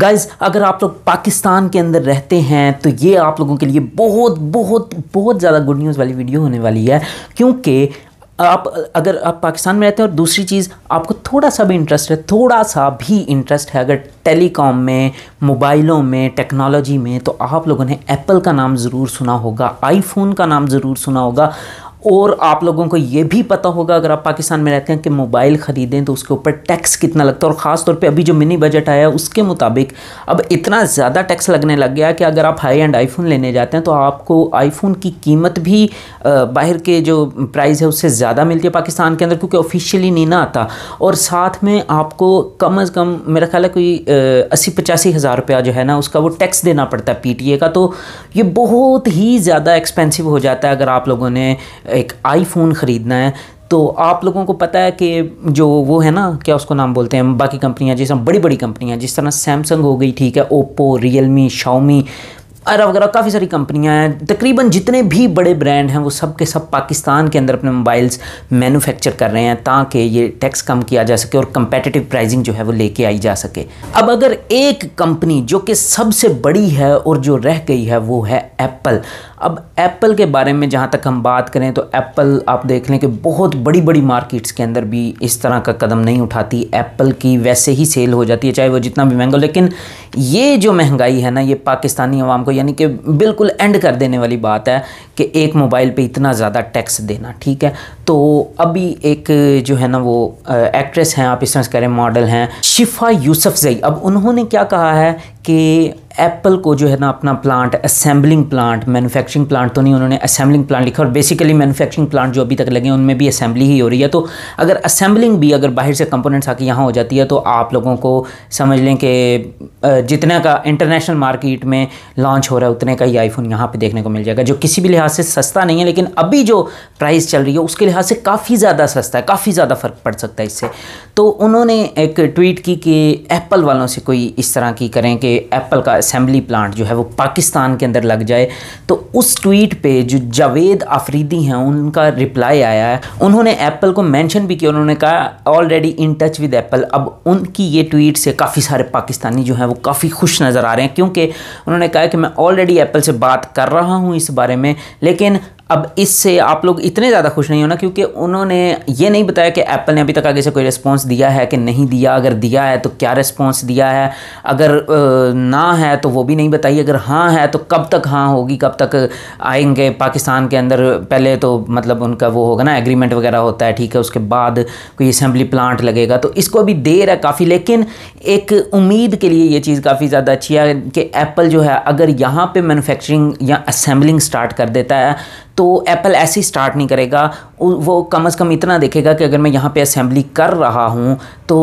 guys अगर आप लोग पाकिस्तान के अंदर रहते हैं तो ये आप लोगों के लिए बहुत बहुत बहुत ज़्यादा गुड न्यूज़ वाली वीडियो होने वाली है क्योंकि आप अगर आप पाकिस्तान में रहते हैं और दूसरी चीज़ आपको थोड़ा सा भी इंटरेस्ट है थोड़ा सा भी इंटरेस्ट है अगर टेलीकॉम में मोबाइलों में टेक्नोलॉजी में तो आप लोगों ने एप्पल का नाम ज़रूर सुना होगा आईफोन का नाम ज़रूर सुना होगा और आप लोगों को ये भी पता होगा अगर आप पाकिस्तान में रहते हैं कि मोबाइल ख़रीदें तो उसके ऊपर टैक्स कितना लगता है और ख़ास तौर पे अभी जो मिनी बजट आया है उसके मुताबिक अब इतना ज़्यादा टैक्स लगने लग गया कि अगर आप हाई एंड आईफोन लेने जाते हैं तो आपको आईफोन की कीमत भी बाहर के जो प्राइस है उससे ज़्यादा मिलती है पाकिस्तान के अंदर क्योंकि ऑफिशियली नहीं ना आता और साथ में आपको कम अज़ कम मेरा ख्याल है कोई अस्सी पचासी हज़ार रुपया जो है ना उसका वो टैक्स देना पड़ता है पी का तो ये बहुत ही ज़्यादा एक्सपेंसिव हो जाता है अगर आप लोगों ने एक आईफोन ख़रीदना है तो आप लोगों को पता है कि जो वो है ना क्या उसको नाम बोलते हैं बाकी कंपनियां तरह बड़ी बड़ी कंपनियां जिस तरह सैमसंग हो गई ठीक है ओप्पो रियलमी शाओमी अरा वगैरह काफ़ी सारी कंपनियां हैं तकरीबन जितने भी बड़े ब्रांड हैं वो सब के सब पाकिस्तान के अंदर अपने मोबाइल्स मैन्युफैक्चर कर रहे हैं ताकि ये टैक्स कम किया जा सके और कंपेटिटिव प्राइसिंग जो है वो लेके आई जा सके अब अगर एक कंपनी जो कि सबसे बड़ी है और जो रह गई है वो है एप्पल अब एप्पल के बारे में जहाँ तक हम बात करें तो एप्पल आप देख लें कि बहुत बड़ी बड़ी मार्केट्स के अंदर भी इस तरह का कदम नहीं उठाती एप्पल की वैसे ही सेल हो जाती है चाहे वो जितना भी महंगा लेकिन ये जो महंगाई है ना ये पाकिस्तानी आवाम को यानी कि बिल्कुल एंड कर देने वाली बात है कि एक मोबाइल पर इतना ज़्यादा टैक्स देना ठीक है तो अभी एक जो है ना वो एक्ट्रेस हैं आप इस तरह करें मॉडल हैं शिफा यूसफ जई अब उन्होंने क्या कहा है कि एप्पल को जो है ना अपना plant assembling plant manufacturing plant तो नहीं उन्होंने असेंबलिंग प्लांट लिखा और बेसिकली मैन्युफैक्चरिंग प्लांट जो अभी तक लगे हैं उनमें भी असेंबली ही हो रही है तो अगर असेंबलिंग भी अगर बाहर से कंपोनेंट्स आके यहाँ हो जाती है तो आप लोगों को समझ लें कि जितने का इंटरनेशनल मार्केट में लॉन्च हो रहा है उतने का ही आईफोन यहाँ पर देखने को मिल जाएगा जो किसी भी लिहाज से सस्ता नहीं है लेकिन अभी जो प्राइस चल रही है उसके लिहाज से काफ़ी ज़्यादा सस्ता है काफ़ी ज़्यादा फ़र्क पड़ सकता है इससे तो उन्होंने एक ट्वीट की कि एप्पल वालों से कोई इस तरह की करें कि एप्पल का असम्बली प्लांट जो है वो पाकिस्तान के अंदर लग जाए तो उस ट्वीट पे जो जावेद आफरीदी हैं उनका रिप्लाई आया है उन्होंने एप्पल को मेंशन भी किया उन्होंने कहा already in touch with Apple अब उनकी ये ट्वीट से काफ़ी सारे पाकिस्तानी जो हैं वो काफ़ी खुश नज़र आ रहे हैं क्योंकि उन्होंने कहा कि मैं ऑलरेडी एप्पल से बात कर रहा हूँ इस बारे में लेकिन अब इससे आप लोग इतने ज़्यादा खुश नहीं होना क्योंकि उन्होंने ये नहीं बताया कि एप्पल ने अभी तक आगे से कोई रिस्पॉन्स दिया है कि नहीं दिया अगर दिया है तो क्या रिस्पॉन्स दिया है अगर ना है तो वो भी नहीं बताई अगर हाँ है तो कब तक हाँ होगी कब तक आएंगे पाकिस्तान के अंदर पहले तो मतलब उनका वो होगा ना एग्रीमेंट वगैरह होता है ठीक है उसके बाद कोई असम्बली प्लांट लगेगा तो इसको अभी देर है काफ़ी लेकिन एक उम्मीद के लिए ये चीज़ काफ़ी ज़्यादा अच्छी है कि एप्पल जो है अगर यहाँ पर मैनुफेक्चरिंग या असम्बलिंग स्टार्ट कर देता है तो तो एप्पल ऐसे ही स्टार्ट नहीं करेगा वो कम अज़ कम इतना देखेगा कि अगर मैं यहाँ पे असेंबली कर रहा हूँ तो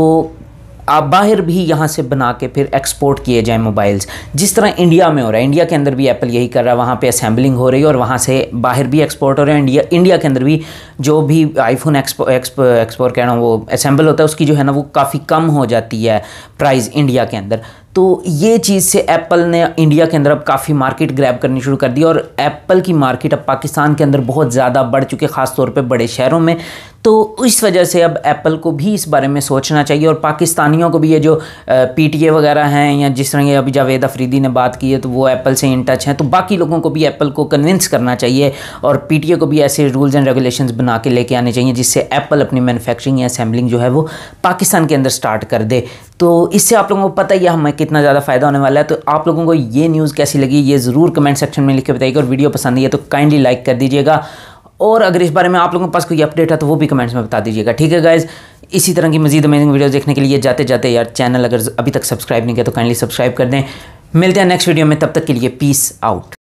आप बाहर भी यहाँ से बना के फिर एक्सपोर्ट किए जाएँ मोबाइल्स जिस तरह इंडिया में हो रहा है इंडिया के अंदर भी एप्पल यही कर रहा है वहाँ पे असेंबलिंग हो रही है और वहाँ से बाहर भी एक्सपोर्ट हो रहा है इंडिया इंडिया के अंदर भी जो भी आईफोन एक्सपो एक्सपो एक्सपोर कह रहा हूँ वो असम्बल होता है उसकी जो है ना वो काफ़ी कम हो जाती है प्राइस इंडिया के अंदर तो ये चीज़ से एप्पल ने इंडिया के अंदर अब काफ़ी मार्केट ग्रैब करनी शुरू कर दी और एप्पल की मार्केट अब पाकिस्तान के अंदर बहुत ज़्यादा बढ़ चुकी है ख़ास तौर पे बड़े शहरों में तो इस वजह से अब एप्पल को भी इस बारे में सोचना चाहिए और पाकिस्तानियों को भी ये जो पीटीए वगैरह हैं या जिस तरह अभी जावेद अफरीदी ने बात की है तो वो एप्पल से इन टच हैं तो बाकी लोगों को भी एप्पल को कन्विंस करना चाहिए और पी को भी ऐसे रूल्स एंड रेगुलेशन बना बना के लेके आने चाहिए जिससे एप्पल अपनी मैन्युफैक्चरिंग या असेंबलिंग जो है वो पाकिस्तान के अंदर स्टार्ट कर दे तो इससे आप लोगों को पता ही हमें कितना ज़्यादा फ़ायदा होने वाला है तो आप लोगों को ये न्यूज़ कैसी लगी ये ज़रूर कमेंट सेक्शन में लिख के बताइएगा और वीडियो पसंद आई है तो काइंडली लाइक कर दीजिएगा और अगर इस बारे में आप लोगों के पास कोई अपडेट है तो वो भी कमेंट्स में बता दीजिएगा ठीक है गाइज़ इसी तरह की मजीद अमेजिंग वीडियो देखने के लिए जाते जाते यार चैनल अगर अभी तक सब्सक्राइब नहीं किया तो काइंडली सब्सक्राइब कर दें मिलते हैं नेक्स्ट वीडियो में तब तक के लिए पीस आउट